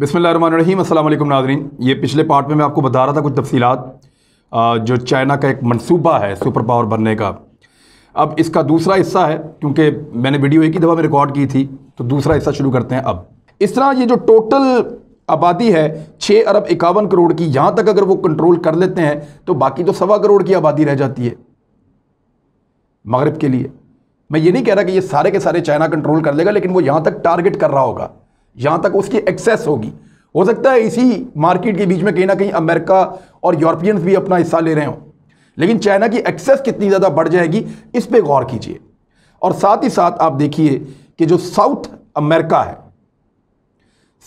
बिसमीम अल्लाम नाजरीन ये पिछले पार्ट में मैं आपको बता रहा था कुछ तफसीत जो चाइना का एक मनसूबा है सुपर पावर बनने का अब इसका दूसरा हिस्सा है क्योंकि मैंने वीडियो एक ही दफ़ा में रिकॉर्ड की थी तो दूसरा हिस्सा शुरू करते हैं अब इस तरह ये जो टोटल आबादी है छः अरब इक्यावन करोड़ की यहाँ तक अगर वो कंट्रोल कर लेते हैं तो बाकी तो सवा करोड़ की आबादी रह जाती है मगरब के लिए मैं ये नहीं कह रहा कि ये सारे के सारे चाइना कंट्रोल कर लेगा लेकिन वो यहाँ तक टारगेट कर रहा होगा यहाँ तक उसकी एक्सेस होगी हो सकता है इसी मार्केट के बीच में कहीं ना कहीं अमेरिका और यूरोपियंस भी अपना हिस्सा ले रहे हो लेकिन चाइना की एक्सेस कितनी ज़्यादा बढ़ जाएगी इस पर गौर कीजिए और साथ ही साथ आप देखिए कि जो साउथ अमेरिका है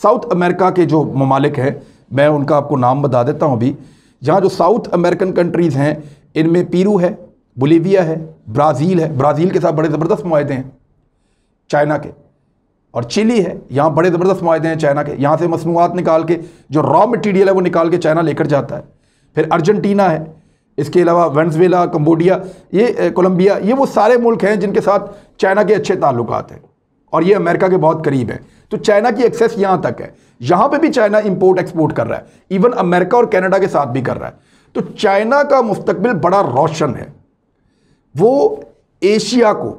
साउथ अमेरिका के जो ममालिक हैं मैं उनका आपको नाम बता देता हूँ अभी जहाँ जो साउथ अमेरिकन कंट्रीज़ हैं इनमें पीरू है बोलीविया है ब्राज़ील है ब्राज़ील के साथ बड़े ज़बरदस्त माहदे हैं चाइना के और चिली है यहाँ बड़े ज़बरदस्त माहे हैं चाइना के यहाँ से मसनूआत निकाल के जो रॉ मटीरियल है वो निकाल के चाइना लेकर जाता है फिर अर्जेंटीना है इसके अलावा वेंसवेला कम्बोडिया ये कोलम्बिया ये वो सारे मुल्क हैं जिनके साथ चाइना के अच्छे ताल्लुक हैं और ये अमेरिका के बहुत करीब हैं तो चाइना की एक्सेस यहाँ तक है यहाँ पर भी चाइना इम्पोर्ट एक्सपोर्ट कर रहा है इवन अमेरिका और कैनेडा के साथ भी कर रहा है तो चाइना का मुस्तबिल बड़ा रोशन है वो एशिया को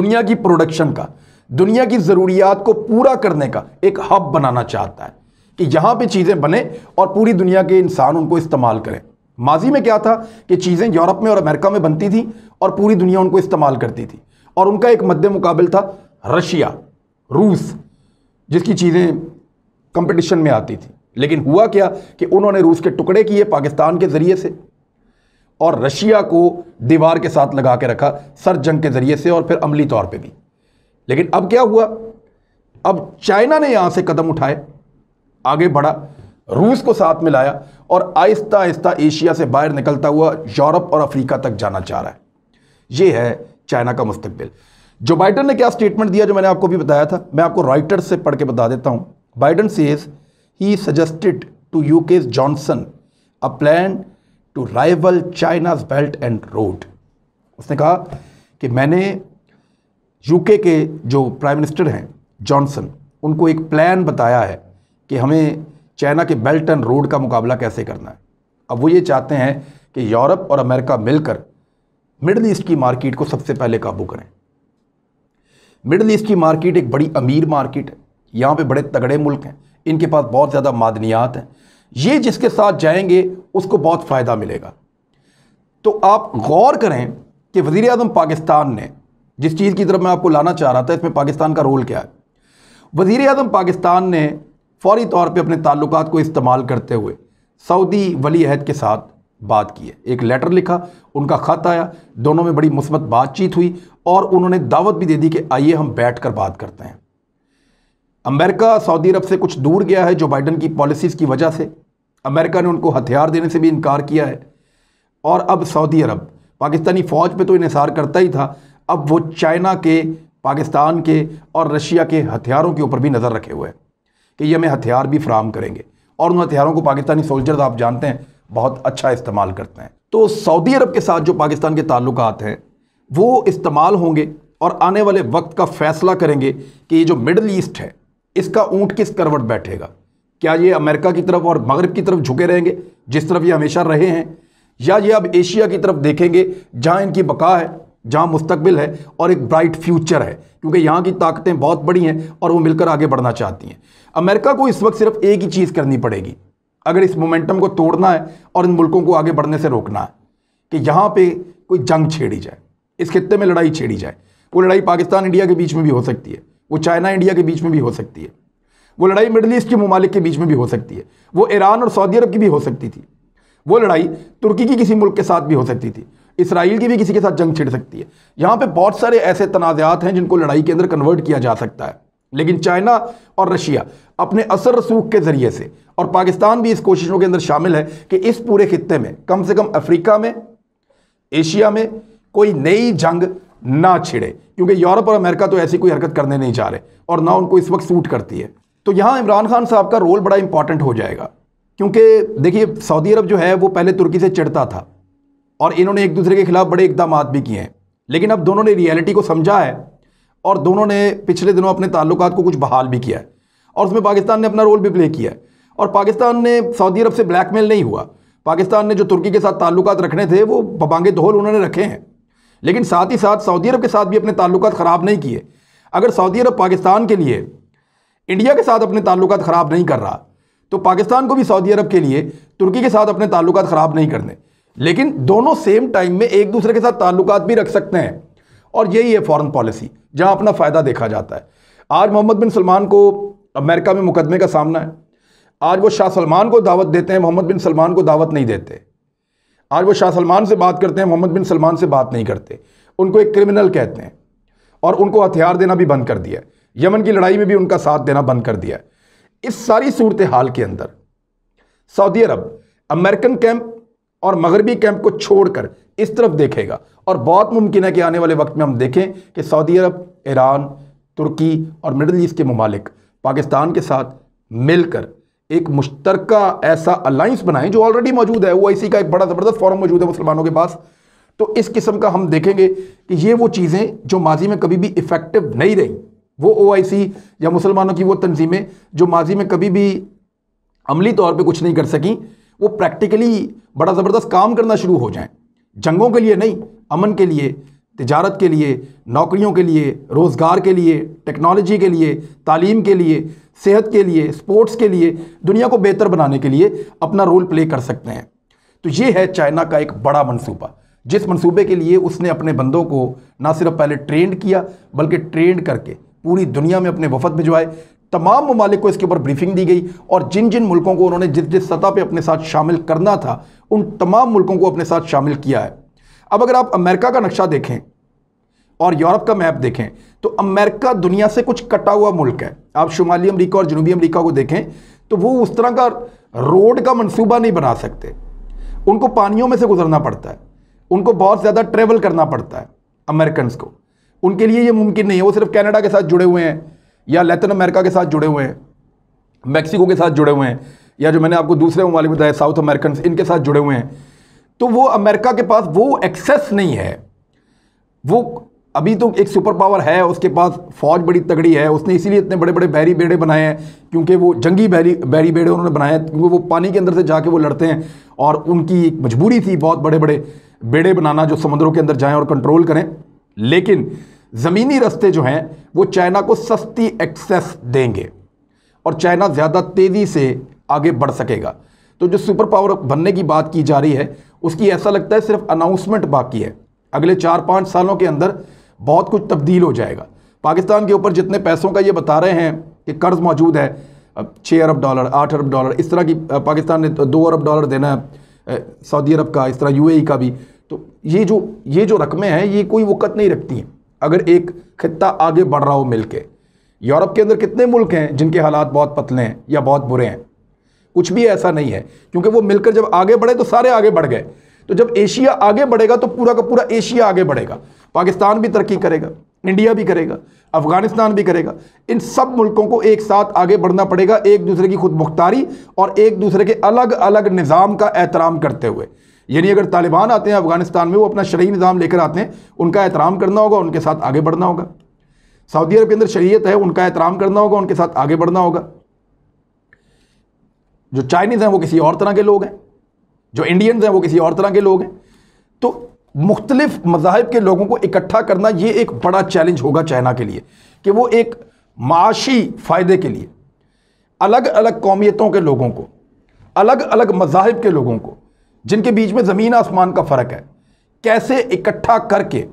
दुनिया की प्रोडक्शन का दुनिया की ज़रूरियात को पूरा करने का एक हब बनाना चाहता है कि यहां पे चीज़ें बने और पूरी दुनिया के इंसान उनको इस्तेमाल करें माजी में क्या था कि चीज़ें यूरोप में और अमेरिका में बनती थी और पूरी दुनिया उनको इस्तेमाल करती थी और उनका एक मद्द मुकाबल था रशिया रूस जिसकी चीज़ें कंपटीशन में आती थी लेकिन हुआ क्या कि उन्होंने रूस के टुकड़े किए पाकिस्तान के ज़रिए से और रशिया को दीवार के साथ लगा के रखा सर जंग के ज़रिए से और फिर अमली तौर पे भी लेकिन अब क्या हुआ अब चाइना ने यहाँ से कदम उठाए आगे बढ़ा रूस को साथ में लाया और आहिस्ता आहिस्ता एशिया से बाहर निकलता हुआ यूरोप और अफ्रीका तक जाना चाह रहा है यह है चाइना का मुस्तबिल जो बाइडन ने क्या स्टेटमेंट दिया जो मैंने आपको भी बताया था मैं आपको राइटर्स से पढ़ के बता देता हूँ Biden says he suggested to U K Johnson a plan to rival China's belt and road उसने कहा कि मैंने यूके के जो प्राइम मिनिस्टर हैं जॉनसन उनको एक प्लान बताया है कि हमें चाइना के बेल्ट एंड रोड का मुकाबला कैसे करना है अब वो ये चाहते हैं कि यूरोप और अमेरिका मिलकर मिडल ईस्ट की मार्केट को सबसे पहले काबू करें मिडल ईस्ट की मार्केट एक बड़ी अमीर मार्केट है यहाँ पे बड़े तगड़े मुल्क हैं इनके पास बहुत ज़्यादा मादनियात हैं ये जिसके साथ जाएंगे उसको बहुत फ़ायदा मिलेगा तो आप गौर करें कि वज़ी अजम पाकिस्तान ने जिस चीज़ की तरफ मैं आपको लाना चाह रहा था इसमें पाकिस्तान का रोल क्या है वज़ी अजम पाकिस्तान ने फौरी तौर पर अपने ताल्लुक को इस्तेमाल करते हुए सऊदी वली अहद के साथ बात की है एक लेटर लिखा उनका ख़त आया दोनों में बड़ी मुस्बत बातचीत हुई और उन्होंने दावत भी दे दी कि आइए हम बैठ कर बात करते हैं अमेरिका सऊदी अरब से कुछ दूर गया है जो बाइडन की पॉलिसीज़ की वजह से अमेरिका ने उनको हथियार देने से भी इनकार किया है और अब सऊदी अरब पाकिस्तानी फ़ौज पे तो इसार करता ही था अब वो चाइना के पाकिस्तान के और रशिया के हथियारों के ऊपर भी नज़र रखे हुए हैं कि ये हमें हथियार भी फ्राहम करेंगे और उन हथियारों को पाकिस्तानी सोल्जर्स आप जानते हैं बहुत अच्छा इस्तेमाल करते हैं तो सऊदी अरब के साथ जो पाकिस्तान के ताल्लुक हैं वो इस्तेमाल होंगे और आने वाले वक्त का फैसला करेंगे कि ये जो मिडल ईस्ट है इसका ऊँट किस करवट बैठेगा क्या ये अमेरिका की तरफ और मगरब की तरफ झुके रहेंगे जिस तरफ ये हमेशा रहे हैं या ये अब एशिया की तरफ देखेंगे जहाँ इनकी बका है जहाँ मुस्तबिल है और एक ब्राइट फ्यूचर है क्योंकि यहाँ की ताकतें बहुत बड़ी हैं और वो मिलकर आगे बढ़ना चाहती हैं अमेरिका को इस वक्त सिर्फ एक ही चीज़ करनी पड़ेगी अगर इस मोमेंटम को तोड़ना है और इन मुल्कों को आगे बढ़ने से रोकना है कि यहाँ पे कोई जंग छेड़ी जाए इस खत्े में लड़ाई छेड़ी जाए वो लड़ाई पाकिस्तान इंडिया के बीच में भी हो सकती है वो चाइना इंडिया के बीच में भी हो सकती है वो लड़ाई मिडल ईस्ट के ममालिक के बीच में भी हो सकती है वो ईरान और सऊदी अरब की भी हो सकती थी वो लड़ाई तुर्की की किसी मुल्क के साथ भी हो सकती थी इसराइल की भी किसी के साथ जंग छिड़ सकती है यहाँ पे बहुत सारे ऐसे तनाज़ात हैं जिनको लड़ाई के अंदर कन्वर्ट किया जा सकता है लेकिन चाइना और रशिया अपने असर रसूख के ज़रिए से और पाकिस्तान भी इस कोशिशों के अंदर शामिल है कि इस पूरे खत्े में कम से कम अफ्रीका में एशिया में कोई नई जंग ना छिड़े क्योंकि यूरोप और अमेरिका तो ऐसी कोई हरकत करने नहीं चाह रहे और ना उनको इस वक्त सूट करती है तो यहाँ इमरान खान साहब का रोल बड़ा इंपॉर्टेंट हो जाएगा क्योंकि देखिए सऊदी अरब जो है वो पहले तुर्की से चिड़ता था और इन्होंने एक दूसरे के खिलाफ बड़े इकदाम भी किए हैं लेकिन अब दोनों ने रियलिटी को समझा है और दोनों ने पिछले दिनों अपने ताल्लुक को कुछ बहाल भी किया है और उसमें पाकिस्तान ने अपना रोल भी प्ले किया है और पाकिस्तान ने सऊदी अरब से ब्लैकमेल नहीं हुआ पाकिस्तान ने जो तुर्की के साथ ताल्लुक रखने थे वो बबांगे धोल उन्होंने रखे हैं लेकिन साथ ही साथ सऊदी अरब के साथ भी अपने ताल्लुक ख़राब नहीं किए अगर सऊदी अरब पाकिस्तान के लिए इंडिया के साथ अपने ताल्लुक ख़राब नहीं कर रहा तो पाकिस्तान को भी सऊदी अरब के लिए तुर्की के साथ अपने ताल्लुक ख़राब नहीं करने लेकिन दोनों सेम टाइम में एक दूसरे के साथ ताल्लुकात भी रख सकते हैं और यही है फॉरेन पॉलिसी जहां अपना फ़ायदा देखा जाता है आज मोहम्मद बिन सलमान को अमेरिका में मुकदमे का सामना है आज वो शाह सलमान को दावत देते हैं मोहम्मद बिन सलमान को दावत नहीं देते आज वो शाह सलमान से बात करते हैं मोहम्मद बिन सलमान से बात नहीं करते उनको एक क्रिमिनल कहते हैं और उनको हथियार देना भी बंद कर दिया है यमन की लड़ाई में भी उनका साथ देना बंद कर दिया इस सारी सूरत हाल के अंदर सऊदी अरब अमेरिकन कैंप और मगरबी कैंप को छोड़कर इस तरफ देखेगा और बहुत मुमकिन है कि आने वाले वक्त में हम देखें कि सऊदी अरब ईरान तुर्की और मिडल ईस्ट के ममालिक पाकिस्तान के साथ मिलकर एक मुश्तर ऐसा अलाइंस बनाएं जो ऑलरेडी मौजूद है वो इसी का एक बड़ा ज़बरदस्त फॉरम मौजूद है मुसलमानों के पास तो इस किस्म का हम देखेंगे कि ये वो चीज़ें जो माजी में कभी भी इफ़ेक्टिव नहीं रहीं वो ओ या मुसलमानों की वो तनज़ीमें जो माजी में कभी भी अमली तौर पर कुछ नहीं कर सकें वो प्रैक्टिकली बड़ा ज़बरदस्त काम करना शुरू हो जाएं जंगों के लिए नहीं अमन के लिए तजारत के लिए नौकरियों के लिए रोज़गार के लिए टेक्नोलॉजी के लिए तालीम के लिए सेहत के लिए स्पोर्ट्स के लिए दुनिया को बेहतर बनाने के लिए अपना रोल प्ले कर सकते हैं तो ये है चाइना का एक बड़ा मनसूबा जिस मनसूबे के लिए उसने अपने बंदों को ना सिर्फ पहले ट्रेंड किया बल्कि ट्रेंड करके पूरी दुनिया में अपने वफद भिजवाए तमाम ममालिक को इसके ऊपर ब्रीफिंग दी गई और जिन जिन मुल्कों को उन्होंने जिस जिस सतह पर अपने साथ शामिल करना था उन तमाम मुल्कों को अपने साथ शामिल किया है अब अगर आप अमेरिका का नक्शा देखें और यूरोप का मैप देखें तो अमेरिका दुनिया से कुछ कटा हुआ मुल्क है आप शुमाली अमरीका और जनूबी अमरीका को देखें तो वो उस तरह का रोड का मंसूबा नहीं बना सकते उनको पानियों में से गुजरना पड़ता है उनको बहुत ज़्यादा ट्रेवल करना पड़ता है अमेरिकन को उनके लिए ये मुमकिन नहीं है वो सिर्फ कनाडा के साथ जुड़े हुए हैं या लैटिन अमेरिका के साथ जुड़े हुए हैं मैक्सिको के साथ जुड़े हुए हैं या जो मैंने आपको दूसरे ममालिक बताए साउथ अमेरिकन इनके साथ जुड़े हुए हैं तो वो अमेरिका के पास वो एक्सेस नहीं है वो अभी तो एक सुपर पावर है उसके पास फौज बड़ी तगड़ी है उसने इसीलिए इतने बड़े बड़े बैरी बेड़े बनाए हैं क्योंकि वो जंगी बैरी बैरी बेड़े उन्होंने बनाए हैं क्योंकि वो पानी के अंदर से जाके वो लड़ते हैं और उनकी एक मजबूरी थी बहुत बड़े बड़े बेड़े बनाना जो समुद्रों के अंदर जाएं और कंट्रोल करें लेकिन ज़मीनी रास्ते जो हैं वो चाइना को सस्ती एक्सेस देंगे और चाइना ज़्यादा तेज़ी से आगे बढ़ सकेगा तो जो सुपर पावर बनने की बात की जा रही है उसकी ऐसा लगता है सिर्फ अनाउंसमेंट बाकी है अगले चार पाँच सालों के अंदर बहुत कुछ तब्दील हो जाएगा पाकिस्तान के ऊपर जितने पैसों का ये बता रहे हैं कि कर्ज़ मौजूद है छः अरब डॉलर आठ अरब डॉलर इस तरह की पाकिस्तान ने तो दो अरब डॉलर देना है सऊदी अरब का इस तरह यूएई का भी तो ये जो ये जो रकमें हैं ये कोई वक़्त नहीं रखती हैं अगर एक खत्ता आगे बढ़ रहा हो मिलके यूरोप के अंदर कितने मुल्क हैं जिनके हालात बहुत पतले हैं या बहुत बुरे हैं कुछ भी ऐसा नहीं है क्योंकि वो मिलकर जब आगे बढ़े तो सारे आगे बढ़ गए तो जब एशिया आगे बढ़ेगा तो पूरा का पूरा एशिया आगे बढ़ेगा पाकिस्तान भी तरक्की करेगा इंडिया भी करेगा अफगानिस्तान भी करेगा इन सब मुल्कों को एक साथ आगे बढ़ना पड़ेगा एक दूसरे की खुद मुख्तारी और एक दूसरे के अलग अलग निज़ाम का एहतराम करते हुए यानी अगर तालिबान आते हैं अफगानिस्तान में वो अपना शरी निज़ाम लेकर आते हैं उनका एहतराम करना होगा उनके साथ आगे बढ़ना होगा सऊदी अरब के अंदर शरीयत है उनका एहतराम करना होगा उनके साथ आगे बढ़ना होगा जो चाइनीज़ हैं वो किसी और तरह के लोग हैं जो इंडियंस हैं वो किसी और तरह के लोग हैं तो मुख्तलिफ मजाहब के लोगों को इकट्ठा करना ये एक बड़ा चैलेंज होगा चाइना के लिए कि वो एक माशी फ़ायदे के लिए अलग अलग कौमियतों के लोगों को अलग अलग मजाहब के लोगों को जिनके बीच में ज़मीन आसमान का फ़र्क है कैसे इकट्ठा करके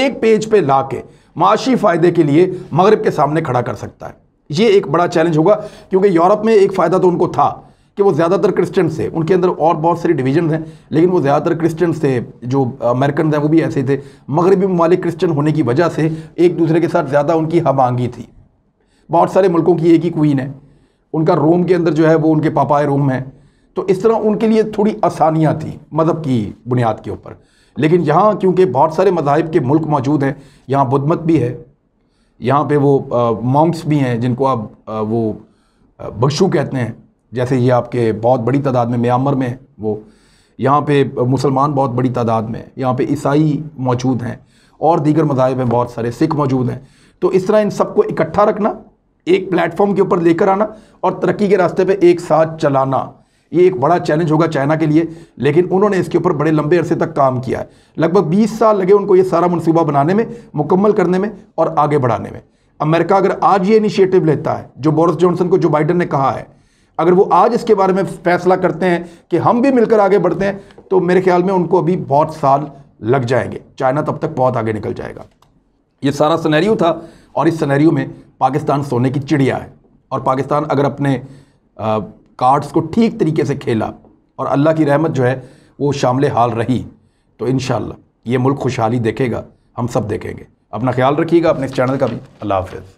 एक पेज पे ला के माशी फ़ायदे के लिए मगरब के सामने खड़ा कर सकता है ये एक बड़ा चैलेंज होगा क्योंकि यूरोप में एक फ़ायदा तो उनको था कि वो ज़्यादातर क्रिश्चियन थे उनके अंदर और बहुत सारी डिवीजन हैं लेकिन वो ज़्यादातर क्रिश्चियन थे जो अमेरिकन हैं वो भी ऐसे थे मगरबी ममालिक क्रिश्चियन होने की वजह से एक दूसरे के साथ ज़्यादा उनकी हमांगी थी बहुत सारे मुल्कों की एक ही क्वीन है उनका रोम के अंदर जो है वो उनके पापाए रोम हैं तो इस तरह उनके लिए थोड़ी आसानियाँ थी मज़हब की बुनियाद के ऊपर लेकिन यहाँ क्योंकि बहुत सारे मजाहब के मुल्क मौजूद हैं यहाँ मत भी है यहाँ पे वो मॉन्क्स भी हैं जिनको आप वो बख्शू कहते हैं जैसे ये आपके बहुत बड़ी तादाद में म्यांमर में है वो यहाँ पे मुसलमान बहुत बड़ी तादाद में यहाँ पे ईसाई मौजूद हैं और दीगर मजाहब हैं बहुत सारे सिख मौजूद हैं तो इस तरह इन सबको इकट्ठा रखना एक प्लेटफॉर्म के ऊपर लेकर आना और तरक्की के रास्ते पर एक साथ चलाना ये एक बड़ा चैलेंज होगा चाइना के लिए लेकिन उन्होंने इसके ऊपर बड़े लंबे अरसे तक काम किया है लगभग 20 साल लगे उनको ये सारा मनसूबा बनाने में मुकम्मल करने में और आगे बढ़ाने में अमेरिका अगर आज ये इनिशिएटिव लेता है जो बोरिस जॉनसन को जो बाइडन ने कहा है अगर वो आज इसके बारे में फैसला करते हैं कि हम भी मिलकर आगे बढ़ते हैं तो मेरे ख्याल में उनको अभी बहुत साल लग जाएंगे चाइना तब तक बहुत आगे निकल जाएगा ये सारा सनैरियो था और इस सनेरियो में पाकिस्तान सोने की चिड़िया है और पाकिस्तान अगर अपने आ, कार्ड्स को ठीक तरीके से खेला और अल्लाह की रहमत जो है वो शामिल हाल रही तो इन ये मुल्क खुशहाली देखेगा हम सब देखेंगे अपना ख्याल रखिएगा अपने इस चैनल का भी अल्लाह हाफ